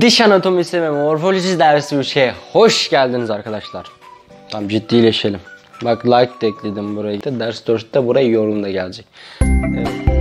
Diş anatomisi ve morfoloji dersi 3'e hoş geldiniz arkadaşlar. Tam ciddileşelim. Bak like de ekledim buraya. Ders 4'te buraya yorum da gelecek. Evet.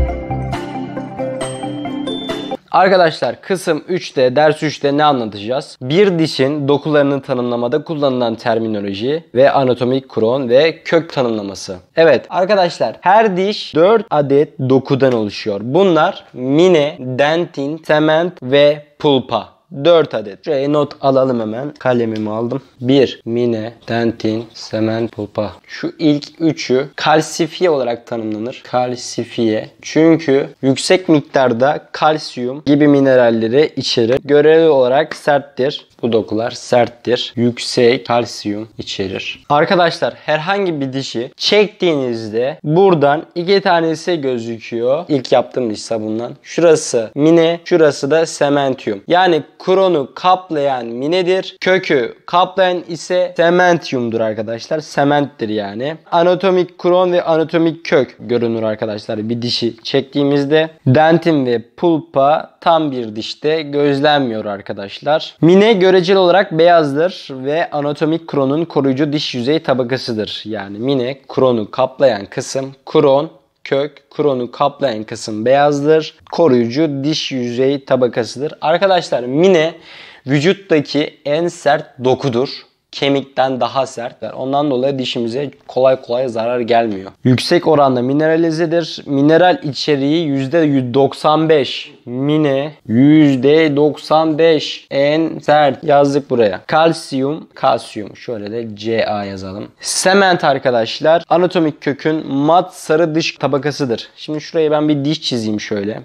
Arkadaşlar kısım 3'te ders 3'te ne anlatacağız? Bir dişin dokularını tanımlamada kullanılan terminoloji ve anatomik kron ve kök tanımlaması. Evet arkadaşlar her diş 4 adet dokudan oluşuyor. Bunlar mine, dentin, cement ve pulpa. 4 adet. Şuraya not alalım hemen. Kalemimi aldım. 1. Mine, dentin, semen, pulpa. Şu ilk üçü kalsifiye olarak tanımlanır. Kalsifiye. Çünkü yüksek miktarda kalsiyum gibi mineralleri içerir. Göreli olarak serttir. Bu dokular serttir. Yüksek kalsiyum içerir. Arkadaşlar herhangi bir dişi çektiğinizde buradan iki tanesi gözüküyor. İlk yaptığım diş bundan Şurası mine, şurası da sementiyum. Yani kronu kaplayan minedir. Kökü kaplayan ise sementyumdur arkadaşlar. Sementtir yani. Anatomik kron ve anatomik kök görünür arkadaşlar bir dişi çektiğimizde. Dentin ve pulpa tam bir dişte gözlenmiyor arkadaşlar. Mine göreceli olarak beyazdır ve anatomik kronun koruyucu diş yüzey tabakasıdır. Yani mine kronu kaplayan kısım kron kök, kronu kaplayan kısım beyazdır. Koruyucu diş yüzey tabakasıdır. Arkadaşlar mine vücuttaki en sert dokudur kemikten daha sertler. Ondan dolayı dişimize kolay kolay zarar gelmiyor. Yüksek oranda mineralizedir. Mineral içeriği %95 mine %95 en sert yazdık buraya. Kalsiyum, kalsiyum şöyle de CA yazalım. Sement arkadaşlar anatomik kökün mat sarı dış tabakasıdır. Şimdi şuraya ben bir diş çizeyim şöyle.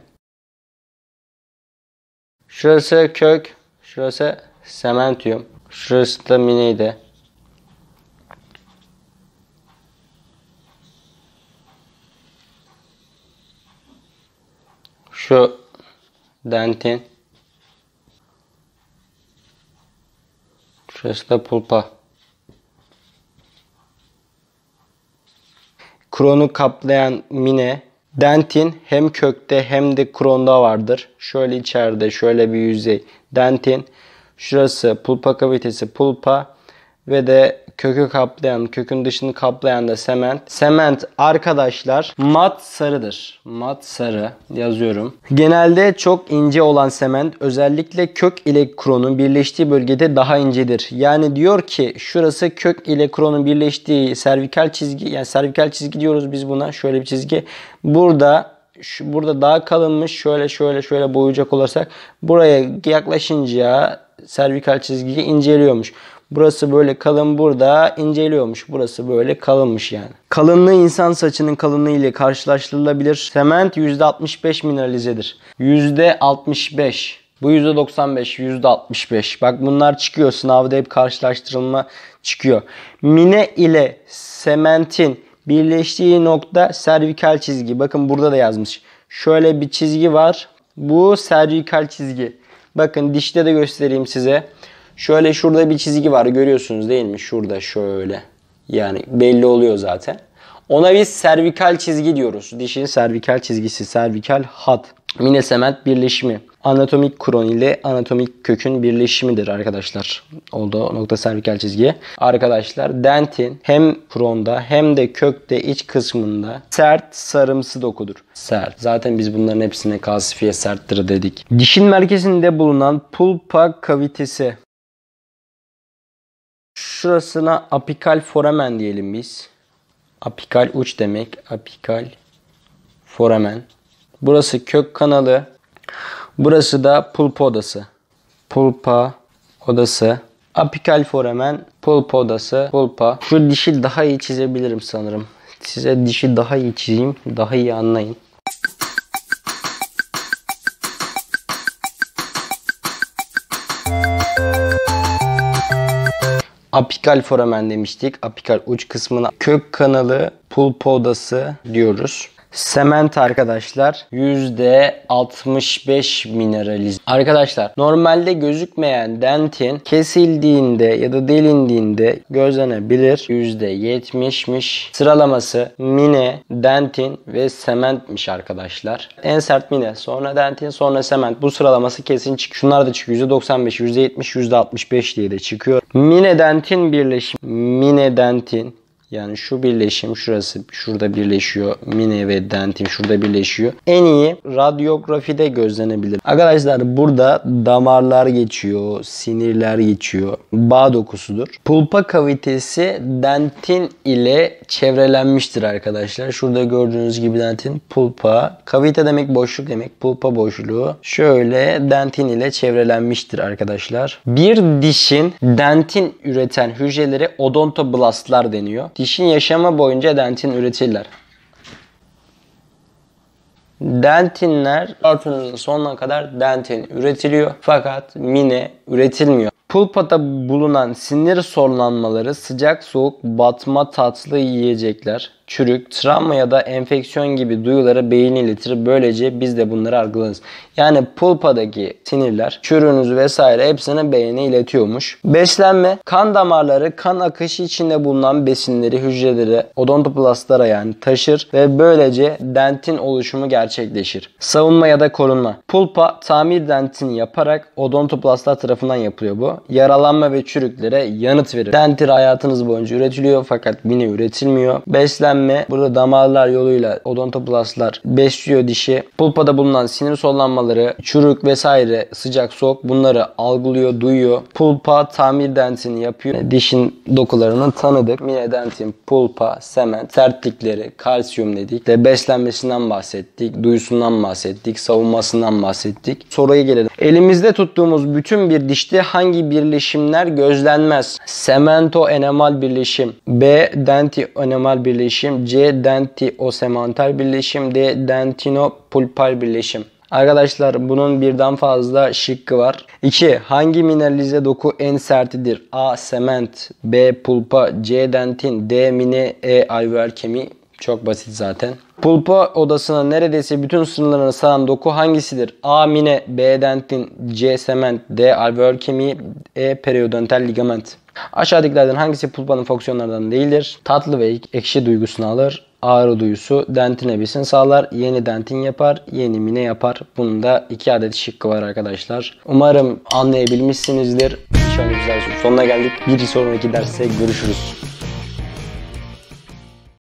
Şurası kök, şurası sementiyum. Şurası da Mine'ydi. Şu dentin. Şurası da pulpa. Kronu kaplayan mine dentin hem kökte hem de kronda vardır. Şöyle içeride şöyle bir yüzey dentin Şurası pulpa kavitesi pulpa ve de kökü kaplayan, kökün dışını kaplayan da sement. Sement arkadaşlar mat sarıdır. Mat sarı yazıyorum. Genelde çok ince olan sement özellikle kök ile kronun birleştiği bölgede daha incedir. Yani diyor ki şurası kök ile kronun birleştiği servikal çizgi yani servikal çizgi diyoruz biz buna şöyle bir çizgi. Burada şu burada daha kalınmış şöyle şöyle şöyle boyayacak olursak buraya yaklaşınca servikal çizgiyi inceliyormuş. Burası böyle kalın burada inceliyormuş. Burası böyle kalınmış yani. Kalınlığı insan saçının kalınlığı ile karşılaştırılabilir. Sement %65 mineralizedir. %65. Bu %95, %65. Bak bunlar çıkıyor. Sınavda hep karşılaştırılma çıkıyor. Mine ile sementin Birleştiği nokta servikal çizgi. Bakın burada da yazmış. Şöyle bir çizgi var. Bu servikal çizgi. Bakın dişte de göstereyim size. Şöyle şurada bir çizgi var. Görüyorsunuz değil mi? Şurada şöyle. Yani belli oluyor zaten. Ona biz servikal çizgi diyoruz. Dişin servikal çizgisi, servikal hat, minesement birleşimi anatomik kron ile anatomik kökün birleşimidir arkadaşlar. oldu nokta servikal çizgi. Arkadaşlar dentin hem kronda hem de kökte iç kısmında sert sarımsı dokudur. Sert. Zaten biz bunların hepsine kalsifiye serttir dedik. Dişin merkezinde bulunan pulpa kavitesi. Şurasına apikal foramen diyelim biz. Apikal uç demek. Apikal foramen. Burası kök kanalı. Burası da pulpa odası. Pulpa odası. Apikal foramen, pulpa odası, pulpa. Şu dişi daha iyi çizebilirim sanırım. Size dişi daha iyi çizeyim, daha iyi anlayın. Apikal foramen demiştik. Apikal uç kısmına kök kanalı pulpa odası diyoruz. Sement arkadaşlar %65 mineraliz. Arkadaşlar normalde gözükmeyen dentin kesildiğinde ya da delindiğinde gözlenebilir. %70'miş. Sıralaması mine, dentin ve sementmiş arkadaşlar. En sert mine, sonra dentin, sonra sement. Bu sıralaması kesin çık. Şunlar da çıkıyor. %95, %70, %65 diye de çıkıyor. Mine dentin birleşim, Mine dentin yani şu birleşim şurası şurada birleşiyor. Mini ve dentin şurada birleşiyor. En iyi radyografide gözlenebilir. Arkadaşlar burada damarlar geçiyor. Sinirler geçiyor. Bağ dokusudur. Pulpa kavitesi dentin ile çevrelenmiştir arkadaşlar. Şurada gördüğünüz gibi dentin pulpa. Kavite demek boşluk demek. Pulpa boşluğu. Şöyle dentin ile çevrelenmiştir arkadaşlar. Bir dişin dentin üreten hücreleri odontoblastlar deniyor. Dişin yaşama boyunca dentin üretirler. Dentinler örtünün sonuna kadar dentin üretiliyor fakat mine üretilmiyor. Pulpada bulunan sinir sorlanmaları sıcak soğuk batma tatlı yiyecekler çürük, travma ya da enfeksiyon gibi duyulara beyin iletir. Böylece biz de bunları algılarız. Yani pulpadaki sinirler, çürüğünüzü vesaire hepsini beyine iletiyormuş. Beslenme, kan damarları kan akışı içinde bulunan besinleri hücrelere, odontoplastlara yani taşır ve böylece dentin oluşumu gerçekleşir. Savunma ya da korunma. Pulpa tamir dentini yaparak odontoplastlar tarafından yapılıyor bu. Yaralanma ve çürüklere yanıt verir. Dentir hayatınız boyunca üretiliyor fakat yine üretilmiyor. Beslenme beslenme burada damarlar yoluyla odontoplaslar besliyor dişi. Pulpada bulunan sinir sollanmaları, çürük vesaire sıcak soğuk bunları algılıyor, duyuyor. Pulpa tamir dentini yapıyor. Dişin dokularını tanıdık. Minedentin, pulpa, sement sertlikleri, kalsiyum dedik. De beslenmesinden bahsettik, duyusundan bahsettik, savunmasından bahsettik. Soruya gelelim. Elimizde tuttuğumuz bütün bir dişte hangi birleşimler gözlenmez? Semento enamel birleşim, B denti enamel birleşim, birleşim. C. Denti osemanter birleşim. D. dentino pulpal birleşim. Arkadaşlar bunun birden fazla şıkkı var. 2. Hangi mineralize doku en sertidir? A. Sement B. Pulpa C. Dentin D. Mine E. Ayver kemiği çok basit zaten. Pulpa odasına neredeyse bütün sınırlarını saran doku hangisidir? A. Mine B. Dentin C. Sement D. Alveol kemiği E. Periodontal ligament Aşağıdakilerden hangisi pulpanın fonksiyonlarından değildir? Tatlı ve ekşi duygusunu alır. Ağrı duyusu dentine besin sağlar. Yeni dentin yapar. Yeni mine yapar. Bunun da iki adet şıkkı var arkadaşlar. Umarım anlayabilmişsinizdir. İnşallah güzel sonuna geldik. Bir sonraki derste görüşürüz.